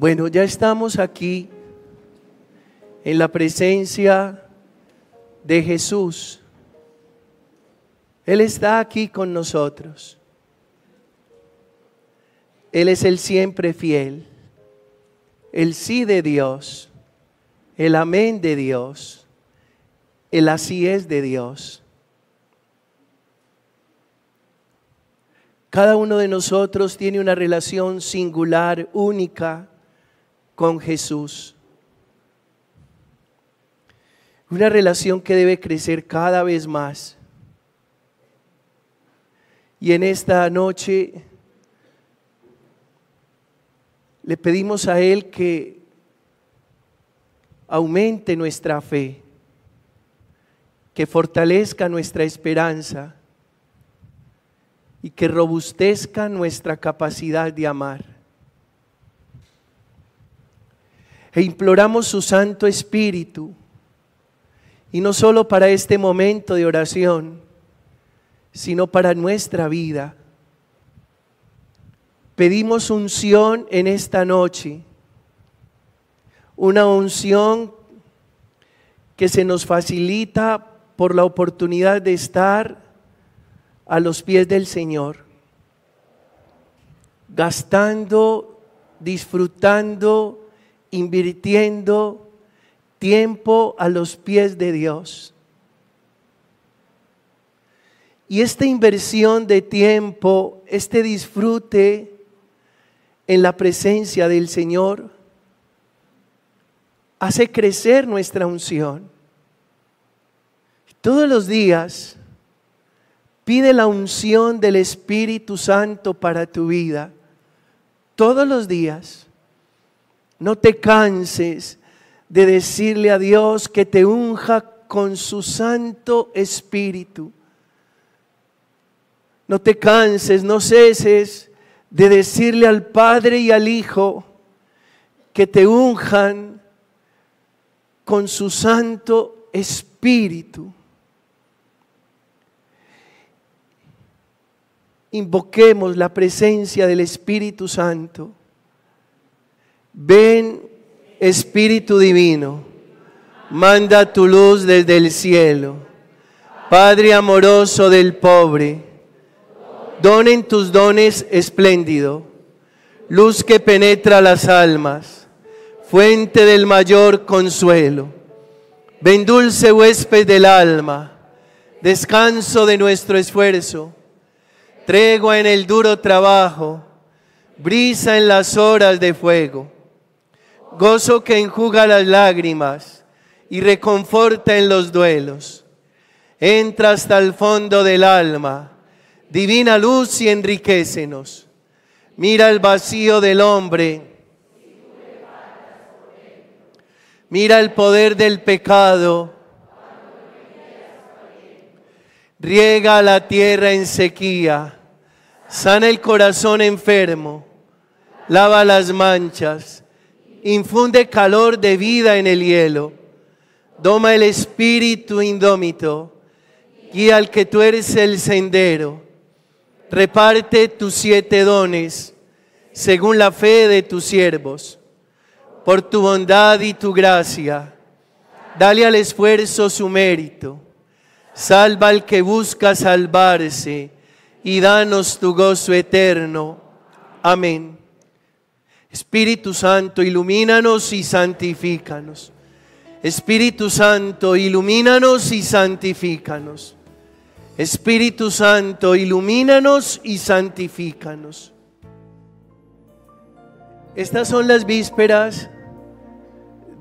Bueno, ya estamos aquí en la presencia de Jesús. Él está aquí con nosotros. Él es el siempre fiel, el sí de Dios, el amén de Dios, el así es de Dios. Cada uno de nosotros tiene una relación singular, única, con Jesús. Una relación que debe crecer cada vez más. Y en esta noche le pedimos a Él que aumente nuestra fe, que fortalezca nuestra esperanza y que robustezca nuestra capacidad de amar. e imploramos su Santo Espíritu, y no solo para este momento de oración, sino para nuestra vida. Pedimos unción en esta noche, una unción que se nos facilita por la oportunidad de estar a los pies del Señor, gastando, disfrutando, invirtiendo tiempo a los pies de Dios. Y esta inversión de tiempo, este disfrute en la presencia del Señor, hace crecer nuestra unción. Todos los días pide la unción del Espíritu Santo para tu vida. Todos los días no te canses de decirle a Dios que te unja con su Santo Espíritu. No te canses, no ceses de decirle al Padre y al Hijo que te unjan con su Santo Espíritu. Invoquemos la presencia del Espíritu Santo Ven Espíritu Divino, manda tu luz desde el cielo. Padre amoroso del pobre, donen tus dones espléndido, luz que penetra las almas, fuente del mayor consuelo. Ven dulce huésped del alma, descanso de nuestro esfuerzo, tregua en el duro trabajo, brisa en las horas de fuego gozo que enjuga las lágrimas y reconforta en los duelos. Entra hasta el fondo del alma, divina luz y enriquecenos. Mira el vacío del hombre. Mira el poder del pecado. Riega la tierra en sequía. Sana el corazón enfermo. Lava las manchas infunde calor de vida en el hielo, doma el espíritu indómito, guía al que tú eres el sendero, reparte tus siete dones según la fe de tus siervos, por tu bondad y tu gracia, dale al esfuerzo su mérito, salva al que busca salvarse y danos tu gozo eterno. Amén. Espíritu Santo, ilumínanos y santifícanos. Espíritu Santo, ilumínanos y santifícanos. Espíritu Santo, ilumínanos y santifícanos. Estas son las vísperas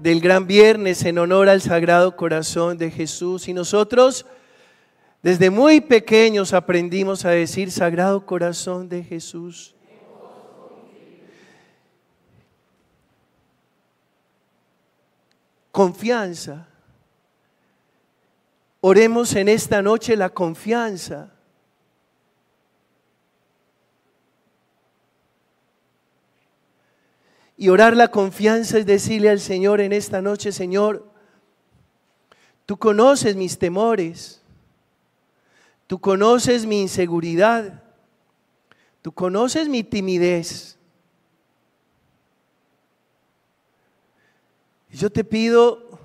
del gran viernes en honor al Sagrado Corazón de Jesús y nosotros desde muy pequeños aprendimos a decir Sagrado Corazón de Jesús. Confianza. Oremos en esta noche la confianza. Y orar la confianza es decirle al Señor en esta noche, Señor, tú conoces mis temores, tú conoces mi inseguridad, tú conoces mi timidez. yo te pido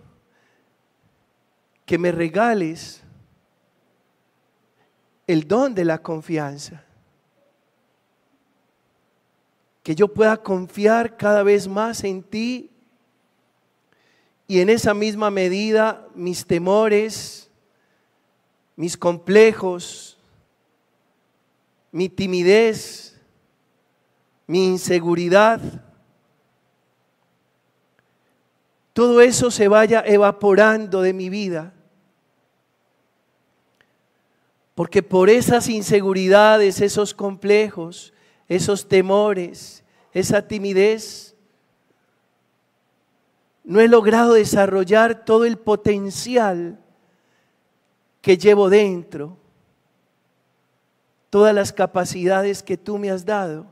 que me regales el don de la confianza. Que yo pueda confiar cada vez más en ti y en esa misma medida mis temores, mis complejos, mi timidez, mi inseguridad todo eso se vaya evaporando de mi vida. Porque por esas inseguridades, esos complejos, esos temores, esa timidez, no he logrado desarrollar todo el potencial que llevo dentro, todas las capacidades que tú me has dado.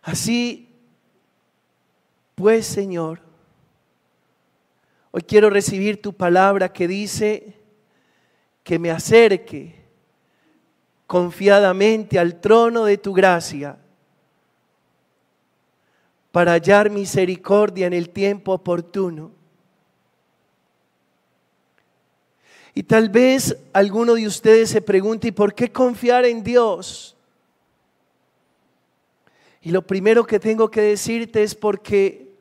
Así pues, Señor, hoy quiero recibir tu palabra que dice que me acerque confiadamente al trono de tu gracia para hallar misericordia en el tiempo oportuno. Y tal vez alguno de ustedes se pregunte, ¿y por qué confiar en Dios? Y lo primero que tengo que decirte es porque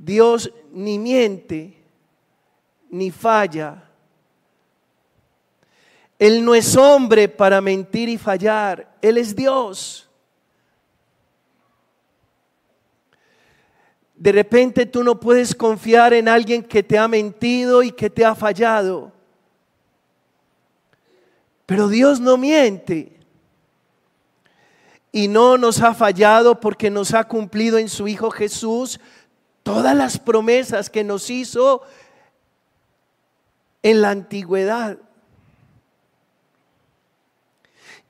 Dios ni miente, ni falla. Él no es hombre para mentir y fallar, Él es Dios. De repente tú no puedes confiar en alguien que te ha mentido y que te ha fallado. Pero Dios no miente. Y no nos ha fallado porque nos ha cumplido en su Hijo Jesús Todas las promesas que nos hizo en la antigüedad.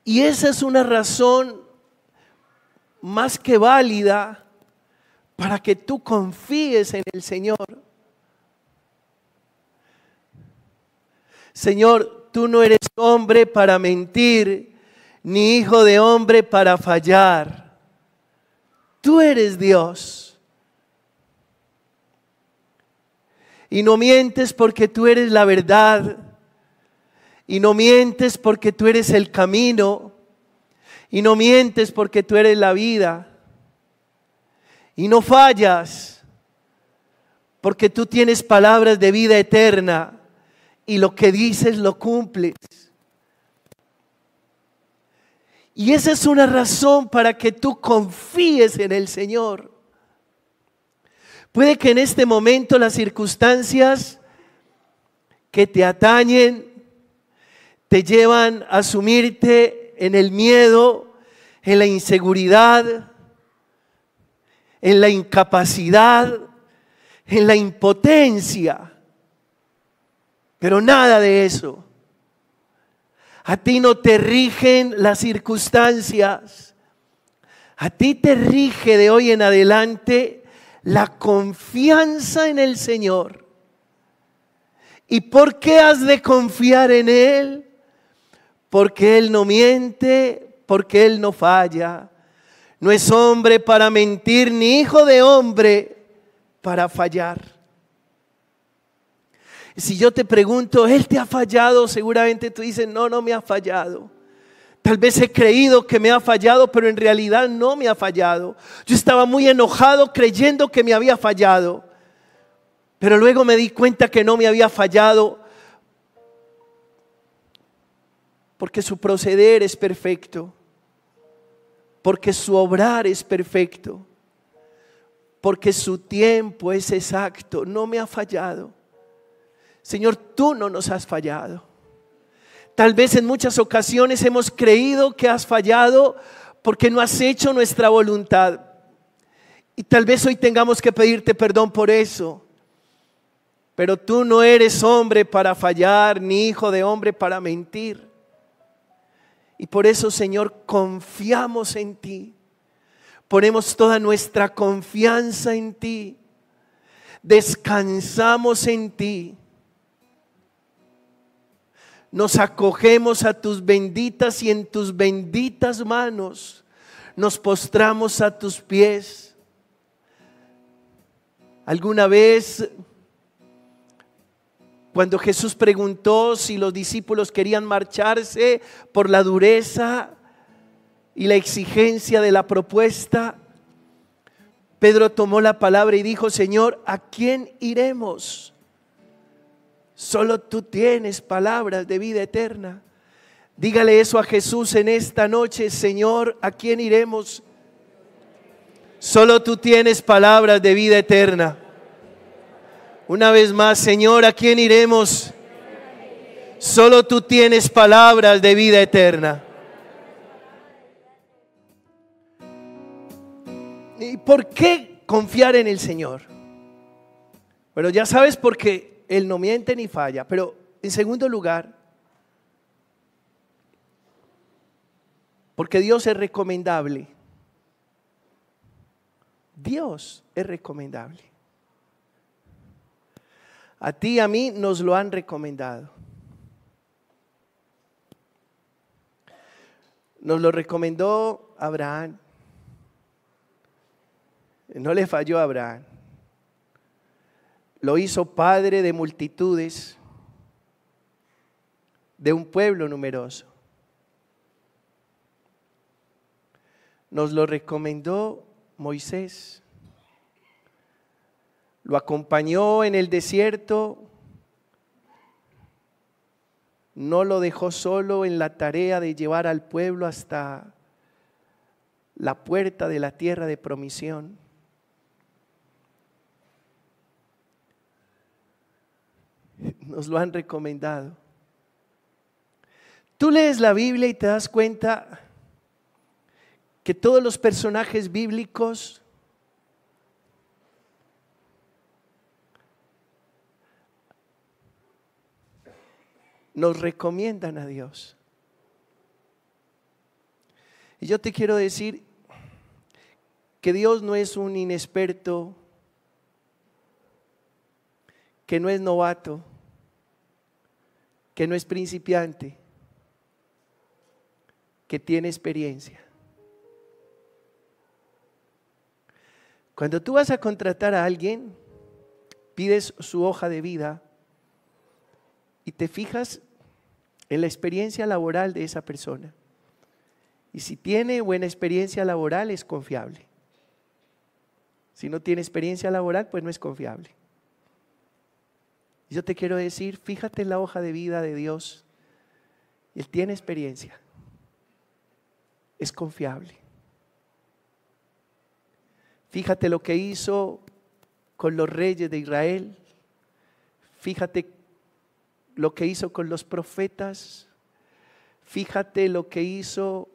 Y esa es una razón más que válida para que tú confíes en el Señor. Señor, tú no eres hombre para mentir, ni hijo de hombre para fallar. Tú eres Dios. Y no mientes porque tú eres la verdad. Y no mientes porque tú eres el camino. Y no mientes porque tú eres la vida. Y no fallas porque tú tienes palabras de vida eterna. Y lo que dices lo cumples. Y esa es una razón para que tú confíes en el Señor. Puede que en este momento las circunstancias que te atañen te llevan a sumirte en el miedo, en la inseguridad, en la incapacidad, en la impotencia. Pero nada de eso. A ti no te rigen las circunstancias. A ti te rige de hoy en adelante la confianza en el Señor. ¿Y por qué has de confiar en Él? Porque Él no miente, porque Él no falla. No es hombre para mentir, ni hijo de hombre para fallar. Si yo te pregunto, ¿Él te ha fallado? Seguramente tú dices, no, no me ha fallado. Tal vez he creído que me ha fallado, pero en realidad no me ha fallado. Yo estaba muy enojado creyendo que me había fallado, pero luego me di cuenta que no me había fallado porque su proceder es perfecto, porque su obrar es perfecto, porque su tiempo es exacto, no me ha fallado. Señor, tú no nos has fallado. Tal vez en muchas ocasiones hemos creído que has fallado porque no has hecho nuestra voluntad. Y tal vez hoy tengamos que pedirte perdón por eso. Pero tú no eres hombre para fallar, ni hijo de hombre para mentir. Y por eso, Señor, confiamos en ti. Ponemos toda nuestra confianza en ti. Descansamos en ti. Nos acogemos a tus benditas y en tus benditas manos nos postramos a tus pies. Alguna vez, cuando Jesús preguntó si los discípulos querían marcharse por la dureza y la exigencia de la propuesta, Pedro tomó la palabra y dijo, Señor, ¿a quién iremos? Solo tú tienes palabras de vida eterna. Dígale eso a Jesús en esta noche, Señor, ¿a quién iremos? Solo tú tienes palabras de vida eterna. Una vez más, Señor, ¿a quién iremos? Solo tú tienes palabras de vida eterna. ¿Y por qué confiar en el Señor? Bueno, ya sabes por qué él no miente ni falla. Pero en segundo lugar, porque Dios es recomendable. Dios es recomendable. A ti y a mí nos lo han recomendado. Nos lo recomendó Abraham. No le falló a Abraham lo hizo padre de multitudes, de un pueblo numeroso. Nos lo recomendó Moisés. Lo acompañó en el desierto. No lo dejó solo en la tarea de llevar al pueblo hasta la puerta de la tierra de promisión. nos lo han recomendado. Tú lees la Biblia y te das cuenta que todos los personajes bíblicos nos recomiendan a Dios. Y yo te quiero decir que Dios no es un inexperto, que no es novato, que no es principiante, que tiene experiencia. Cuando tú vas a contratar a alguien, pides su hoja de vida y te fijas en la experiencia laboral de esa persona. Y si tiene buena experiencia laboral, es confiable. Si no tiene experiencia laboral, pues no es confiable yo te quiero decir, fíjate en la hoja de vida de Dios. Él tiene experiencia. Es confiable. Fíjate lo que hizo con los reyes de Israel. Fíjate lo que hizo con los profetas. Fíjate lo que hizo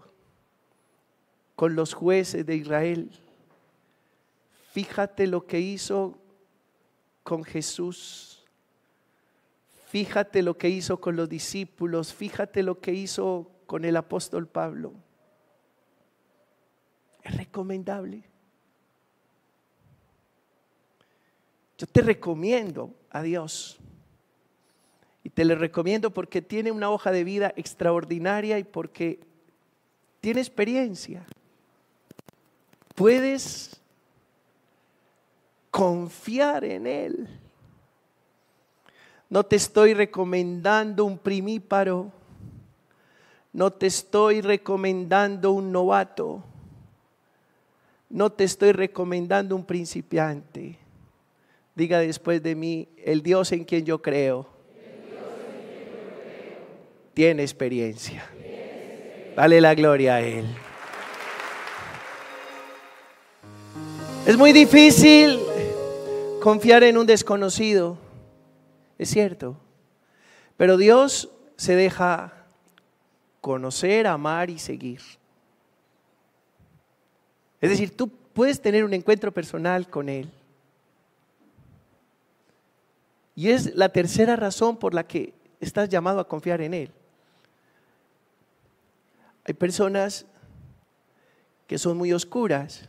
con los jueces de Israel. Fíjate lo que hizo con Jesús. Fíjate lo que hizo con los discípulos, fíjate lo que hizo con el apóstol Pablo. Es recomendable. Yo te recomiendo a Dios. Y te le recomiendo porque tiene una hoja de vida extraordinaria y porque tiene experiencia. Puedes confiar en Él. No te estoy recomendando un primíparo. No te estoy recomendando un novato. No te estoy recomendando un principiante. Diga después de mí, el Dios en quien yo creo, Tiene, experiencia. tiene experiencia. Dale la gloria a Él. Es muy difícil confiar en un desconocido. Es cierto. Pero Dios se deja conocer, amar y seguir. Es decir, tú puedes tener un encuentro personal con Él. Y es la tercera razón por la que estás llamado a confiar en Él. Hay personas que son muy oscuras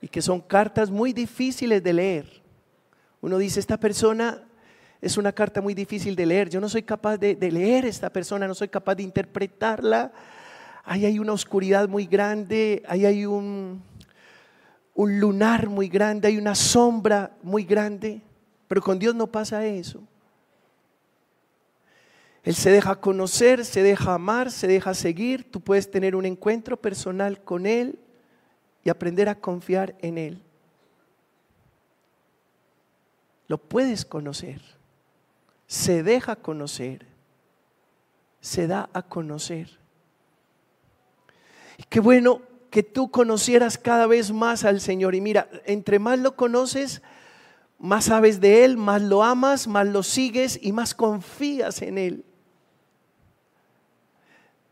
y que son cartas muy difíciles de leer. Uno dice, esta persona es una carta muy difícil de leer. Yo no soy capaz de, de leer esta persona, no soy capaz de interpretarla. Ahí hay una oscuridad muy grande, ahí hay un, un lunar muy grande, hay una sombra muy grande, pero con Dios no pasa eso. Él se deja conocer, se deja amar, se deja seguir. Tú puedes tener un encuentro personal con Él y aprender a confiar en Él. Lo puedes conocer se deja conocer, se da a conocer. Y qué bueno que tú conocieras cada vez más al Señor. Y mira, entre más lo conoces, más sabes de Él, más lo amas, más lo sigues y más confías en Él.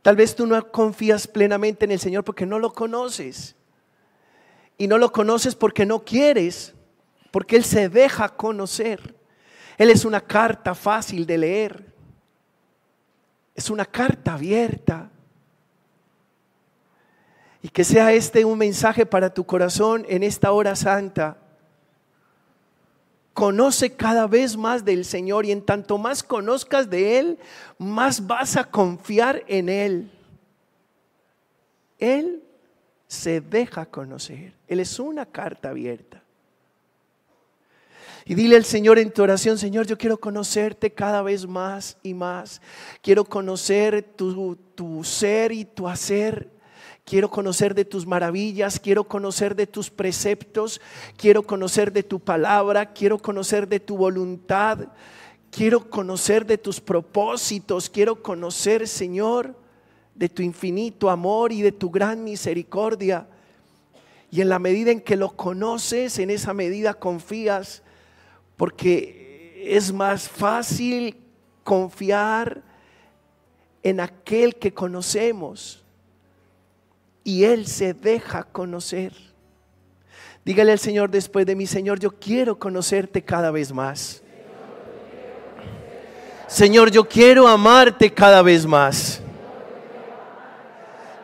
Tal vez tú no confías plenamente en el Señor porque no lo conoces. Y no lo conoces porque no quieres, porque Él se deja conocer. Él es una carta fácil de leer. Es una carta abierta. Y que sea este un mensaje para tu corazón en esta hora santa. Conoce cada vez más del Señor y en tanto más conozcas de Él, más vas a confiar en Él. Él se deja conocer. Él es una carta abierta. Y dile al Señor en tu oración, Señor, yo quiero conocerte cada vez más y más. Quiero conocer tu, tu ser y tu hacer. Quiero conocer de tus maravillas, quiero conocer de tus preceptos, quiero conocer de tu palabra, quiero conocer de tu voluntad, quiero conocer de tus propósitos, quiero conocer, Señor, de tu infinito amor y de tu gran misericordia. Y en la medida en que lo conoces, en esa medida confías porque es más fácil confiar en aquel que conocemos y Él se deja conocer. Dígale al Señor después de mí, Señor, yo quiero conocerte cada vez más. Señor, yo quiero amarte cada vez más.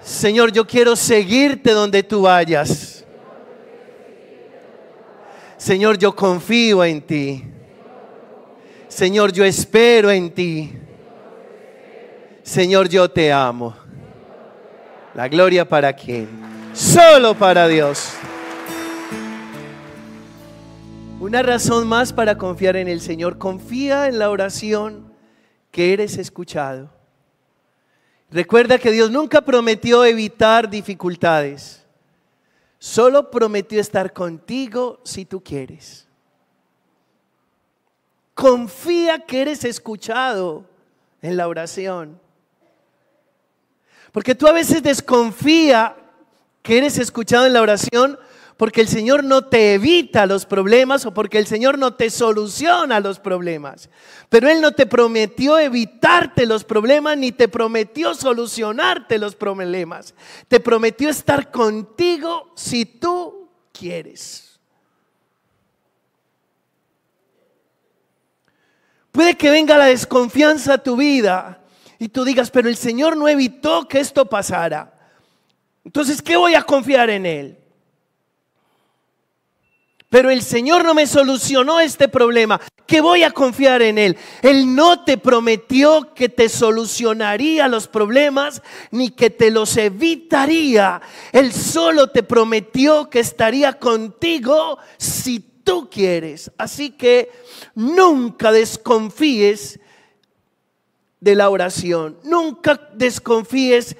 Señor, yo quiero seguirte donde tú vayas. Señor, yo confío en ti. Señor, yo espero en ti. Señor, yo te amo. La gloria para quién? Solo para Dios. Una razón más para confiar en el Señor. Confía en la oración que eres escuchado. Recuerda que Dios nunca prometió evitar dificultades. Solo prometió estar contigo si tú quieres. Confía que eres escuchado en la oración. Porque tú a veces desconfía que eres escuchado en la oración porque el Señor no te evita los problemas o porque el Señor no te soluciona los problemas. Pero Él no te prometió evitarte los problemas ni te prometió solucionarte los problemas. Te prometió estar contigo si tú quieres. Puede que venga la desconfianza a tu vida y tú digas, pero el Señor no evitó que esto pasara. Entonces, ¿qué voy a confiar en Él? pero el Señor no me solucionó este problema, que voy a confiar en Él. Él no te prometió que te solucionaría los problemas ni que te los evitaría. Él solo te prometió que estaría contigo si tú quieres. Así que nunca desconfíes de la oración, nunca desconfíes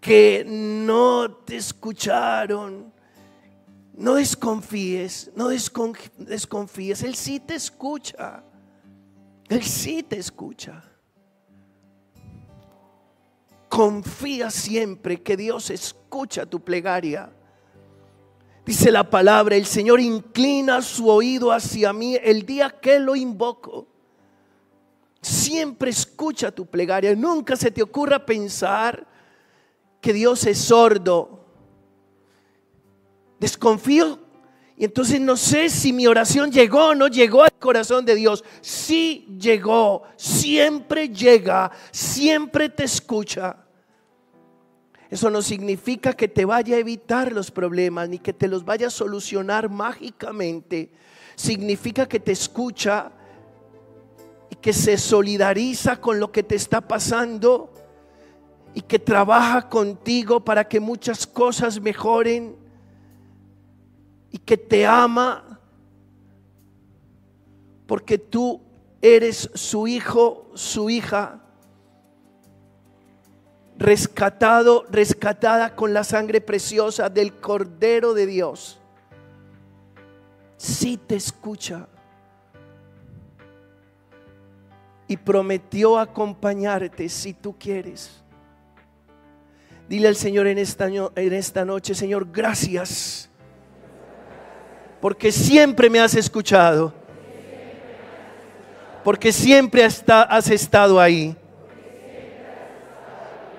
que no te escucharon no desconfíes, no desconfíes. Él sí te escucha. Él sí te escucha. Confía siempre que Dios escucha tu plegaria. Dice la palabra, el Señor inclina su oído hacia mí el día que lo invoco. Siempre escucha tu plegaria. Nunca se te ocurra pensar que Dios es sordo desconfío. Y entonces no sé si mi oración llegó o no llegó al corazón de Dios. Sí llegó, siempre llega, siempre te escucha. Eso no significa que te vaya a evitar los problemas ni que te los vaya a solucionar mágicamente. Significa que te escucha y que se solidariza con lo que te está pasando y que trabaja contigo para que muchas cosas mejoren y que te ama porque tú eres su hijo, su hija, rescatado, rescatada con la sangre preciosa del Cordero de Dios. Si te escucha y prometió acompañarte si tú quieres. Dile al Señor en esta, en esta noche, Señor, gracias porque siempre me has escuchado, porque siempre has estado ahí.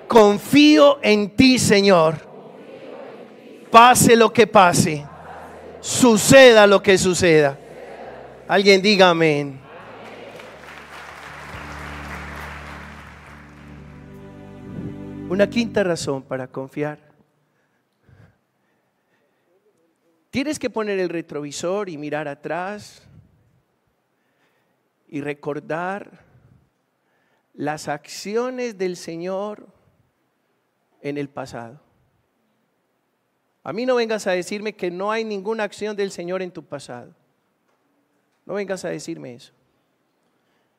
Confío en ti, Señor. Pase lo que pase, suceda lo que suceda. Alguien diga amén. Una quinta razón para confiar Tienes que poner el retrovisor y mirar atrás y recordar las acciones del Señor en el pasado. A mí no vengas a decirme que no hay ninguna acción del Señor en tu pasado. No vengas a decirme eso.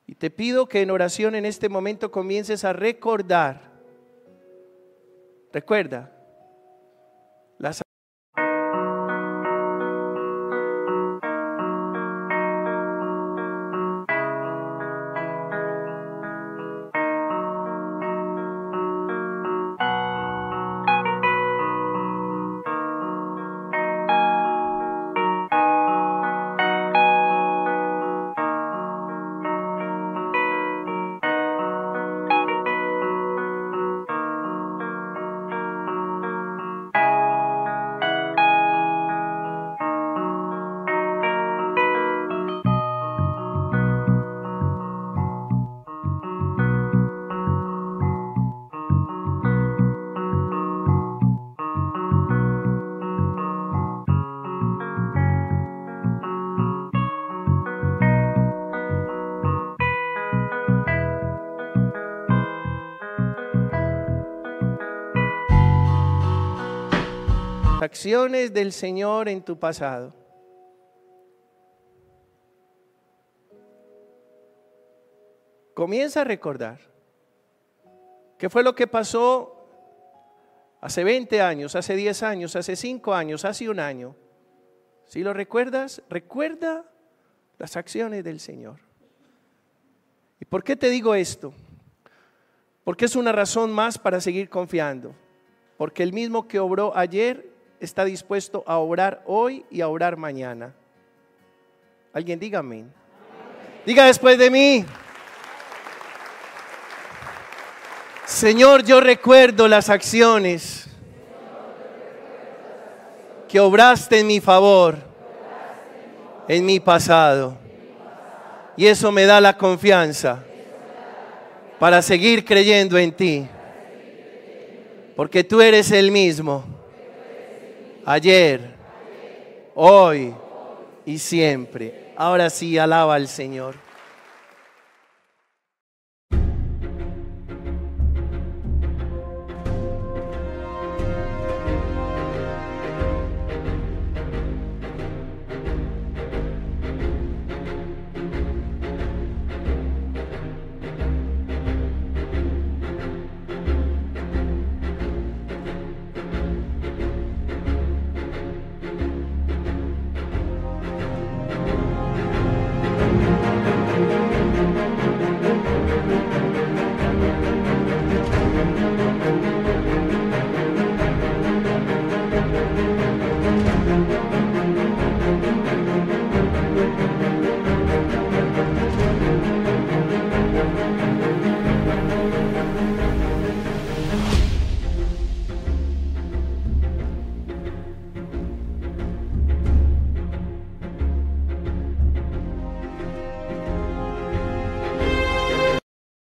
Y te pido que en oración en este momento comiences a recordar. Recuerda, acciones del Señor en tu pasado. Comienza a recordar qué fue lo que pasó hace 20 años, hace 10 años, hace 5 años, hace un año. Si lo recuerdas, recuerda las acciones del Señor. ¿Y por qué te digo esto? Porque es una razón más para seguir confiando. Porque el mismo que obró ayer está dispuesto a obrar hoy y a orar mañana? Alguien dígame Diga después de mí. Señor, yo recuerdo las acciones que obraste en mi favor en mi pasado. Y eso me da la confianza para seguir creyendo en ti. Porque tú eres el mismo ayer, hoy y siempre. Ahora sí, alaba al Señor.